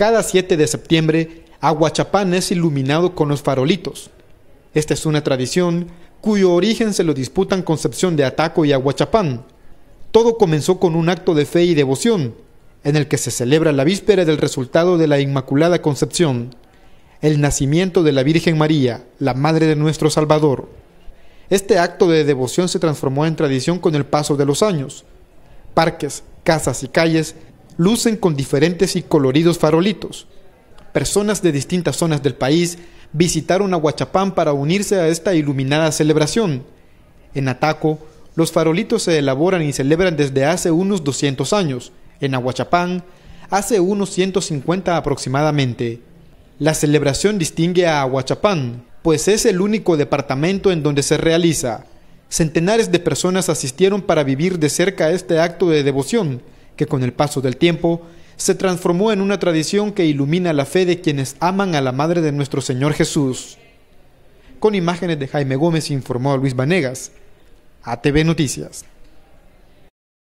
Cada 7 de septiembre, Aguachapán es iluminado con los farolitos. Esta es una tradición cuyo origen se lo disputan Concepción de Ataco y Aguachapán. Todo comenzó con un acto de fe y devoción, en el que se celebra la víspera del resultado de la Inmaculada Concepción, el nacimiento de la Virgen María, la Madre de nuestro Salvador. Este acto de devoción se transformó en tradición con el paso de los años. Parques, casas y calles lucen con diferentes y coloridos farolitos. Personas de distintas zonas del país visitaron Aguachapán para unirse a esta iluminada celebración. En Ataco, los farolitos se elaboran y celebran desde hace unos 200 años, en Aguachapán, hace unos 150 aproximadamente. La celebración distingue a Aguachapán, pues es el único departamento en donde se realiza. Centenares de personas asistieron para vivir de cerca este acto de devoción, que con el paso del tiempo se transformó en una tradición que ilumina la fe de quienes aman a la Madre de nuestro Señor Jesús. Con imágenes de Jaime Gómez informó a Luis Vanegas, ATV Noticias.